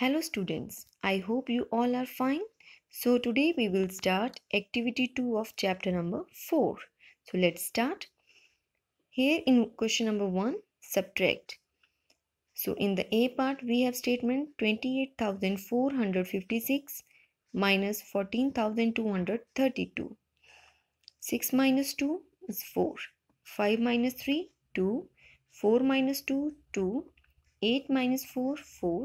Hello students, I hope you all are fine. So today we will start activity 2 of chapter number 4. So let's start. Here in question number 1, subtract. So in the A part we have statement 28,456 minus 14,232. 6 minus 2 is 4. 5 minus 3, 2. 4 minus 2, 2. 8 minus 4, 4.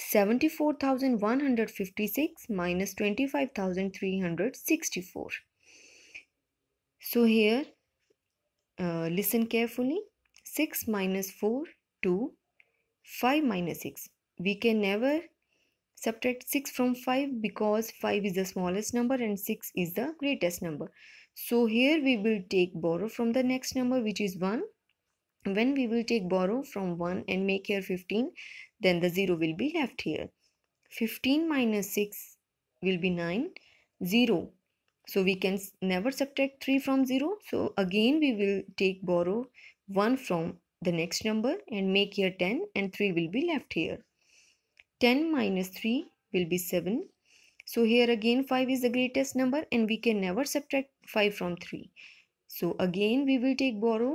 74,156 minus 25,364. So here, uh, listen carefully. 6 minus 4, 2, 5 minus 6. We can never subtract 6 from 5 because 5 is the smallest number and 6 is the greatest number. So here we will take borrow from the next number which is 1 when we will take borrow from 1 and make here 15 then the 0 will be left here 15 minus 6 will be 9 0 so we can never subtract 3 from 0 so again we will take borrow 1 from the next number and make here 10 and 3 will be left here 10 minus 3 will be 7 so here again 5 is the greatest number and we can never subtract 5 from 3 so again we will take borrow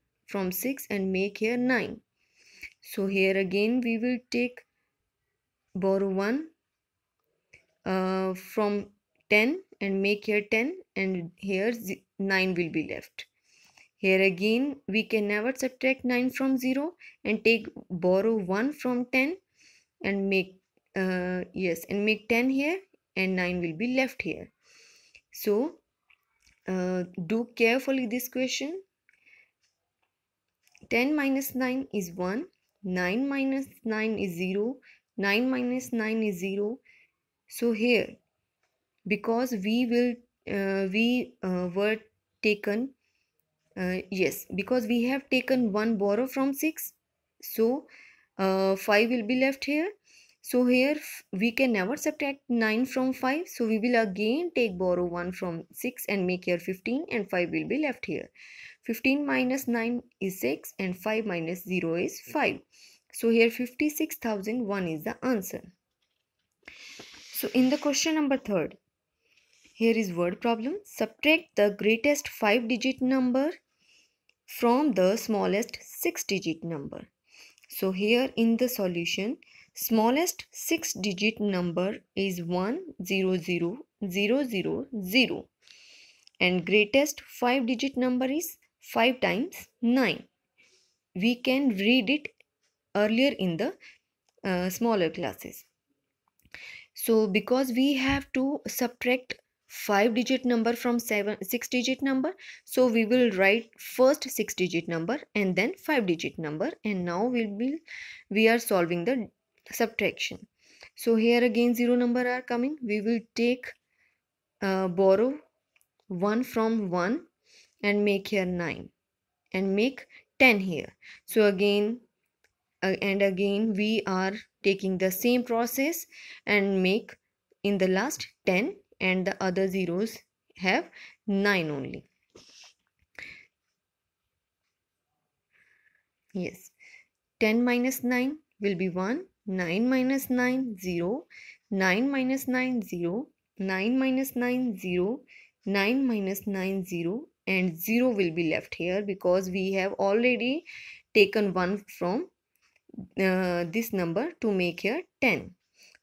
from 6 and make here 9. So here again we will take borrow 1 uh, from 10 and make here 10 and here 9 will be left. Here again we can never subtract 9 from 0 and take borrow 1 from 10 and make uh, yes and make 10 here and 9 will be left here. So uh, do carefully this question 10 minus 9 is 1, 9 minus 9 is 0, 9 minus 9 is 0. So here, because we will, uh, we uh, were taken, uh, yes, because we have taken 1 borrow from 6. So uh, 5 will be left here. So here we can never subtract 9 from 5. So we will again take borrow 1 from 6 and make here 15 and 5 will be left here. 15 minus 9 is 6 and 5 minus 0 is 5. So here 56,001 is the answer. So in the question number 3rd, here is word problem. Subtract the greatest 5 digit number from the smallest 6 digit number. So here in the solution, smallest 6 digit number is 100000 and greatest 5 digit number is 5 times 9. We can read it earlier in the uh, smaller classes. So because we have to subtract 5 digit number from 7 6 digit number so we will write first 6 digit number and then 5 digit number and now we will we are solving the subtraction so here again zero number are coming we will take uh, borrow 1 from 1 and make here 9 and make 10 here so again uh, and again we are taking the same process and make in the last 10 and the other zeros have 9 only yes 10 minus 9 will be 1 9 minus 9 0 9 minus 9 0 9 minus 9 0 9 minus 9 0 and 0 will be left here because we have already taken 1 from uh, this number to make here 10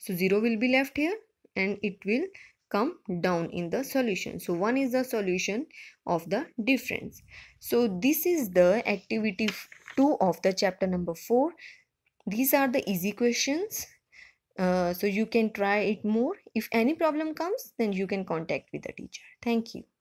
so 0 will be left here and it will come down in the solution so 1 is the solution of the difference so this is the activity 2 of the chapter number 4 these are the easy questions uh, so you can try it more if any problem comes then you can contact with the teacher thank you